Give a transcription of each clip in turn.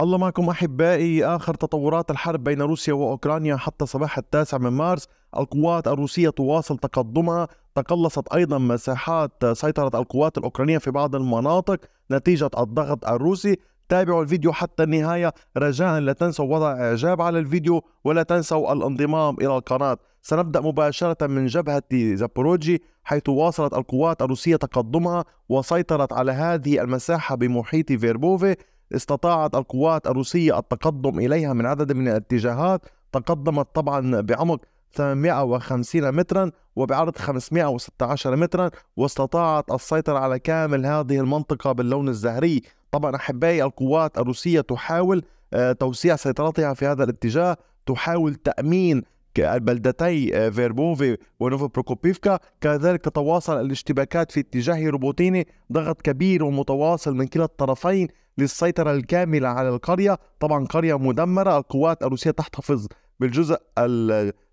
الله معكم أحبائي آخر تطورات الحرب بين روسيا وأوكرانيا حتى صباح التاسع من مارس القوات الروسية تواصل تقدمها تقلصت أيضا مساحات سيطرة القوات الأوكرانية في بعض المناطق نتيجة الضغط الروسي تابعوا الفيديو حتى النهاية رجاء لا تنسوا وضع إعجاب على الفيديو ولا تنسوا الانضمام إلى القناة سنبدأ مباشرة من جبهة زابوروجي حيث واصلت القوات الروسية تقدمها وسيطرت على هذه المساحة بمحيط فيربوفي استطاعت القوات الروسية التقدم إليها من عدد من الاتجاهات تقدمت طبعا بعمق 850 مترا وبعرض 516 مترا واستطاعت السيطرة على كامل هذه المنطقة باللون الزهري طبعا أحبائي القوات الروسية تحاول آه، توسيع سيطرتها في هذا الاتجاه تحاول تأمين بلدتي آه، فيربوفي ونوفو بروكوبيفكا كذلك تتواصل الاشتباكات في اتجاه روبوتيني ضغط كبير ومتواصل من كلا الطرفين للسيطرة الكاملة على القرية طبعا قرية مدمرة القوات الروسية تحتفظ بالجزء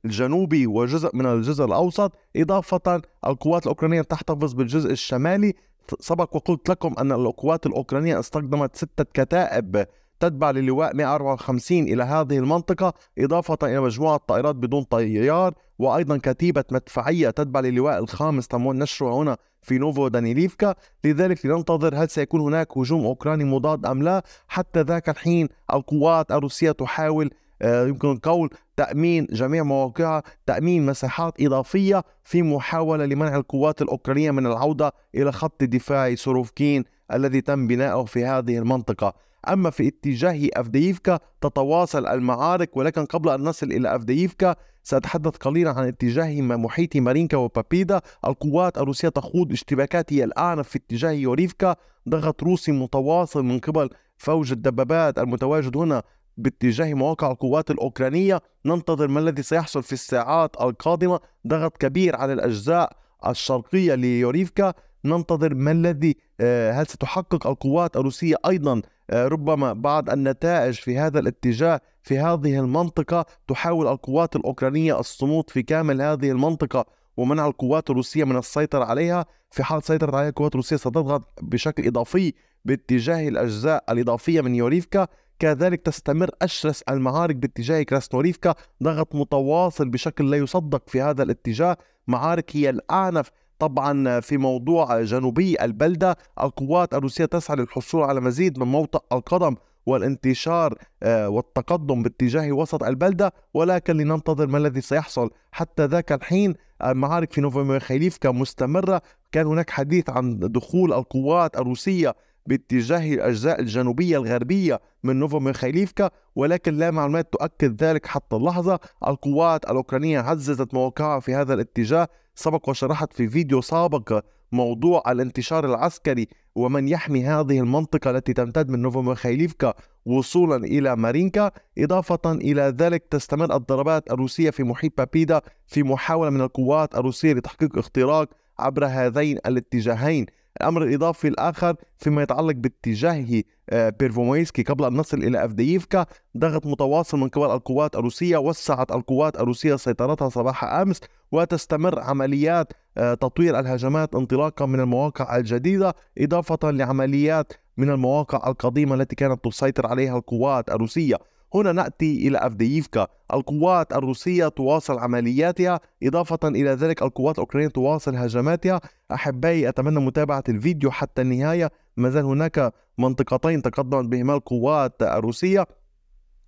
الجنوبي وجزء من الجزء الأوسط إضافة القوات الأوكرانية تحتفظ بالجزء الشمالي سبق وقلت لكم أن القوات الأوكرانية استخدمت ستة كتائب تتبع للواء 154 إلى هذه المنطقة إضافة إلى مجموعة طائرات بدون طيار وأيضا كتيبة مدفعية تتبع للواء الخامس تم نشره هنا في نوفو دانيليفكا لذلك لننتظر هل سيكون هناك هجوم أوكراني مضاد أم لا حتى ذاك الحين القوات الروسية تحاول آه، يمكن القول تأمين جميع مواقعها تأمين مساحات إضافية في محاولة لمنع القوات الأوكرانية من العودة إلى خط دفاع سوروفكين الذي تم بناؤه في هذه المنطقة أما في اتجاه أفدييفكا تتواصل المعارك ولكن قبل أن نصل إلى أفدييفكا سأتحدث قليلا عن اتجاه محيط مارينكا وبابيدا القوات الروسية تخوض اشتباكاتها الأعنف في اتجاه يوريفكا ضغط روسي متواصل من قبل فوج الدبابات المتواجد هنا باتجاه مواقع القوات الأوكرانية ننتظر ما الذي سيحصل في الساعات القادمة ضغط كبير على الأجزاء الشرقية ليوريفكا ننتظر ما الذي آه، هل ستحقق القوات الروسية أيضا آه، ربما بعض النتائج في هذا الاتجاه في هذه المنطقة تحاول القوات الأوكرانية الصمود في كامل هذه المنطقة ومنع القوات الروسية من السيطرة عليها في حال سيطرت عليها القوات الروسية ستضغط بشكل إضافي باتجاه الأجزاء الإضافية من يوريفكا كذلك تستمر أشرس المعارك باتجاه كراسنوريفكا ضغط متواصل بشكل لا يصدق في هذا الاتجاه معارك هي الأعنف طبعا في موضوع جنوبي البلدة القوات الروسية تسعى للحصول على مزيد من موطأ القدم والانتشار آه، والتقدم باتجاه وسط البلدة ولكن لننتظر ما الذي سيحصل حتى ذاك الحين المعارك في نوفمبر خيليفكا مستمرة كان هناك حديث عن دخول القوات الروسية باتجاه الأجزاء الجنوبية الغربية من نوفو ميخايليفكا ولكن لا معلومات تؤكد ذلك حتى اللحظة القوات الأوكرانية عززت موقعها في هذا الاتجاه سبق وشرحت في فيديو سابق موضوع الانتشار العسكري ومن يحمي هذه المنطقة التي تمتد من نوفو ميخايليفكا وصولا إلى مارينكا إضافة إلى ذلك تستمر الضربات الروسية في محيط بابيدا في محاولة من القوات الروسية لتحقيق اختراق عبر هذين الاتجاهين الأمر الإضافي الآخر فيما يتعلق باتجاه آه، بيرفومويسكي قبل أن نصل إلى أفدييفكا ضغط متواصل من قبل القوات الروسية وسعت القوات الروسية سيطرتها صباح أمس وتستمر عمليات آه، تطوير الهجمات انطلاقا من المواقع الجديدة إضافة لعمليات من المواقع القديمة التي كانت تسيطر عليها القوات الروسية هنا نأتي إلى أفدييفكا القوات الروسية تواصل عملياتها إضافة إلى ذلك القوات الأوكرانية تواصل هجماتها أحبائي أتمنى متابعة الفيديو حتى النهاية ما زال هناك منطقتين تقدمت بهما القوات الروسية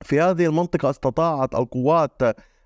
في هذه المنطقة استطاعت القوات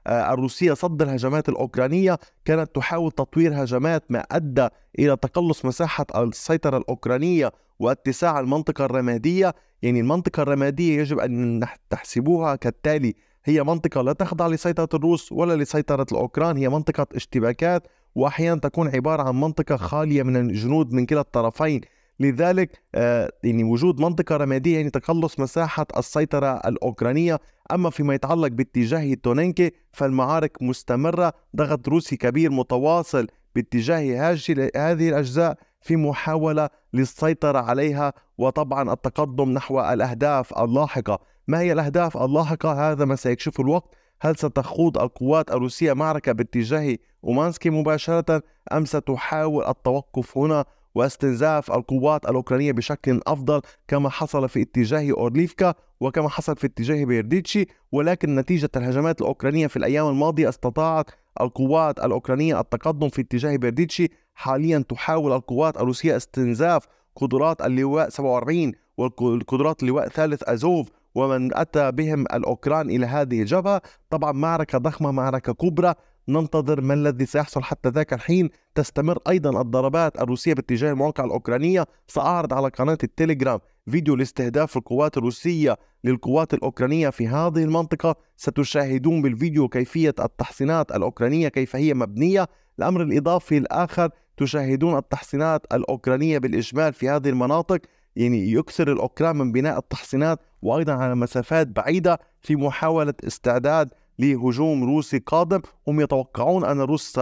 آه، الروسية صد الهجمات الأوكرانية كانت تحاول تطوير هجمات ما أدى إلى تقلص مساحة السيطرة الأوكرانية واتساع المنطقة الرمادية يعني المنطقة الرمادية يجب أن تحسبوها كالتالي هي منطقة لا تخضع لسيطرة الروس ولا لسيطرة الأوكران هي منطقة اشتباكات وأحيانا تكون عبارة عن منطقة خالية من الجنود من كلا الطرفين لذلك آه، يعني وجود منطقة رمادية يعني تقلص مساحة السيطرة الأوكرانية أما فيما يتعلق باتجاه تونينكي فالمعارك مستمرة ضغط روسي كبير متواصل باتجاه هذه الأجزاء في محاولة للسيطرة عليها وطبعا التقدم نحو الأهداف اللاحقة ما هي الأهداف اللاحقة هذا ما سيكشفه الوقت هل ستخوض القوات الروسية معركة باتجاه أومانسكي مباشرة أم ستحاول التوقف هنا واستنزاف القوات الأوكرانية بشكل أفضل كما حصل في اتجاه أورليفكا وكما حصل في اتجاه بيرديتشي ولكن نتيجة الهجمات الأوكرانية في الأيام الماضية استطاعت القوات الأوكرانية التقدم في اتجاه بيرديتشي حاليا تحاول القوات الروسية استنزاف قدرات اللواء 47 وقدرات اللواء ثالث أزوف ومن أتى بهم الأوكران إلى هذه الجبهة طبعا معركة ضخمة معركة كبرى ننتظر ما الذي سيحصل حتى ذاك الحين تستمر أيضا الضربات الروسية باتجاه المواقع الأوكرانية سأعرض على قناة التليجرام فيديو لاستهداف القوات الروسية للقوات الأوكرانية في هذه المنطقة ستشاهدون بالفيديو كيفية التحصينات الأوكرانية كيف هي مبنية الأمر الإضافي الآخر تشاهدون التحصينات الأوكرانية بالإجمال في هذه المناطق يعني يكسر الأوكران من بناء التحصينات وأيضا على مسافات بعيدة في محاولة استعداد لهجوم روسي قادم هم يتوقعون أن الروس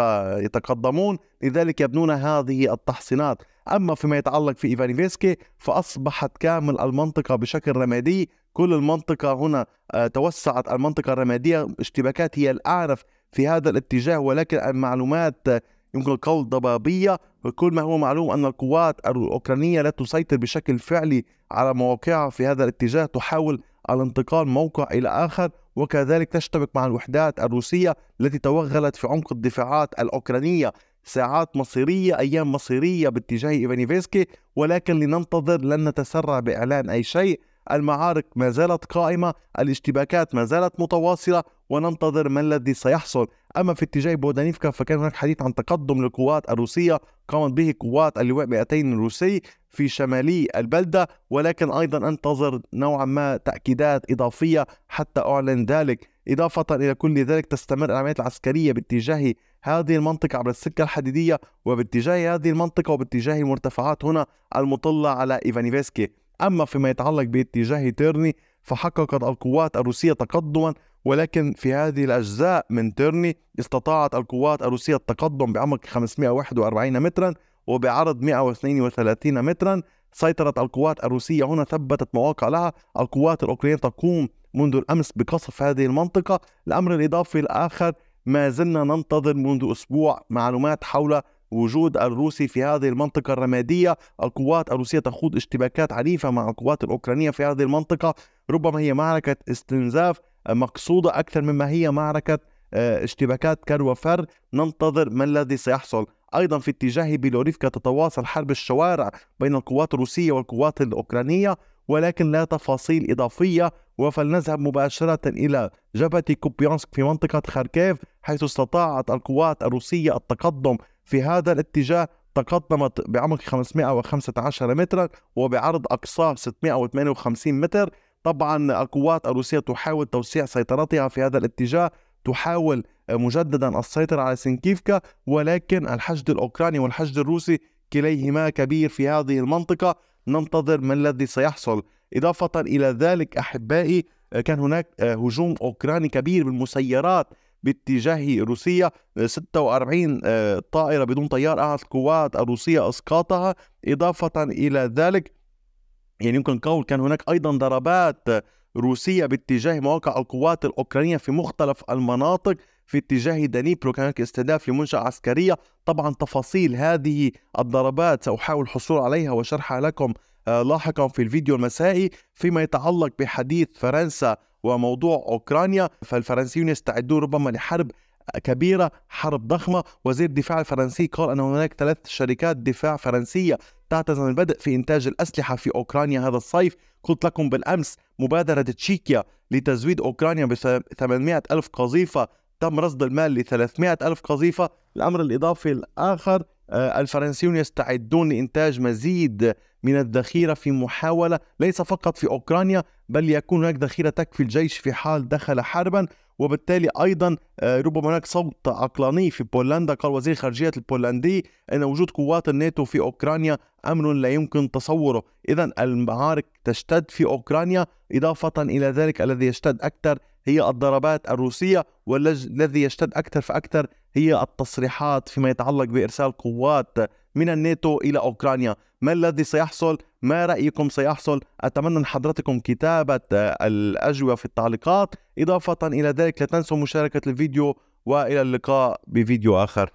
يتقدمون لذلك يبنون هذه التحصينات أما فيما يتعلق في إيفانيفيسكي فأصبحت كامل المنطقة بشكل رمادي كل المنطقة هنا آه، توسعت المنطقة الرمادية اشتباكات هي الأعنف في هذا الاتجاه ولكن المعلومات يمكن القول ضبابية كل ما هو معلوم أن القوات الأوكرانية لا تسيطر بشكل فعلي على مواقعها في هذا الاتجاه تحاول الانتقال موقع إلى آخر وكذلك تشتبك مع الوحدات الروسية التي توغلت في عمق الدفاعات الأوكرانية ساعات مصيرية أيام مصيرية باتجاه إيفانيفيسكي ولكن لننتظر لن نتسرع بإعلان أي شيء المعارك ما زالت قائمة الاشتباكات ما زالت متواصلة وننتظر ما الذي سيحصل أما في اتجاه بودانيفكا فكان هناك حديث عن تقدم للقوات الروسية قامت به قوات اللواء 200 الروسي في شمالي البلدة ولكن أيضا أنتظر نوعا ما تأكيدات إضافية حتى أعلن ذلك إضافة إلى كل ذلك تستمر العمليات العسكرية باتجاه هذه المنطقة عبر السكة الحديدية وباتجاه هذه المنطقة وباتجاه المرتفعات هنا المطلة على إيفانيفسكي أما فيما يتعلق باتجاه تيرني فحققت القوات الروسية تقدما ولكن في هذه الأجزاء من تيرني استطاعت القوات الروسية التقدم بعمق 541 مترا وبعرض 132 مترا سيطرت القوات الروسية هنا ثبتت مواقع لها القوات الأوكرانية تقوم منذ الأمس بقصف هذه المنطقة الأمر الإضافي الآخر ما زلنا ننتظر منذ أسبوع معلومات حول وجود الروسي في هذه المنطقة الرمادية القوات الروسية تخوض اشتباكات عنيفة مع القوات الأوكرانية في هذه المنطقة ربما هي معركة استنزاف مقصودة أكثر مما هي معركة آه، اشتباكات كر وفر ننتظر ما الذي سيحصل أيضا في اتجاه بيلوريفكا تتواصل حرب الشوارع بين القوات الروسية والقوات الأوكرانية ولكن لا تفاصيل إضافية وفلنذهب مباشرة إلى جبهة كوبيانسك في منطقة خاركيف حيث استطاعت القوات الروسية التقدم في هذا الاتجاه تقدمت بعمق 515 مترا وبعرض أقصاه 658 متر طبعا القوات الروسية تحاول توسيع سيطرتها في هذا الاتجاه تحاول مجددا السيطرة على سنكيفكا ولكن الحشد الأوكراني والحشد الروسي كليهما كبير في هذه المنطقة ننتظر ما الذي سيحصل إضافة إلى ذلك أحبائي كان هناك هجوم أوكراني كبير بالمسيرات باتجاه روسيا آه، 46 آه، طائرة بدون طيار أعلنت القوات الروسية إسقاطها إضافة إلى ذلك يعني يمكن قول كان هناك أيضا ضربات روسية باتجاه مواقع القوات الأوكرانية في مختلف المناطق في اتجاه دنيبرو كان هناك استهداف لمنشأة عسكرية طبعا تفاصيل هذه الضربات سأحاول الحصول عليها وشرحها لكم آه، لاحقا في الفيديو المسائي فيما يتعلق بحديث فرنسا وموضوع أوكرانيا فالفرنسيون يستعدون ربما لحرب كبيرة حرب ضخمة وزير الدفاع الفرنسي قال أن هناك ثلاث شركات دفاع فرنسية تعتزم البدء في إنتاج الأسلحة في أوكرانيا هذا الصيف قلت لكم بالأمس مبادرة تشيكيا لتزويد أوكرانيا ب 800 ألف قذيفة تم رصد المال ل 300 ألف قذيفة الأمر الإضافي الآخر آه، الفرنسيون يستعدون لإنتاج مزيد من الذخيرة في محاولة ليس فقط في أوكرانيا بل يكون هناك ذخيرة تكفي الجيش في حال دخل حربا وبالتالي أيضا آه، ربما هناك صوت عقلاني في بولندا قال وزير الخارجية البولندي أن وجود قوات الناتو في أوكرانيا أمر لا يمكن تصوره إذا المعارك تشتد في أوكرانيا إضافة إلى ذلك الذي يشتد أكثر هي الضربات الروسية والذي يشتد أكثر فأكثر هي التصريحات فيما يتعلق بإرسال قوات من الناتو إلى أوكرانيا ما الذي سيحصل ما رأيكم سيحصل أتمنى حضرتكم كتابة آه، الأجوبة في التعليقات إضافة إلى ذلك لا تنسوا مشاركة الفيديو وإلى اللقاء بفيديو آخر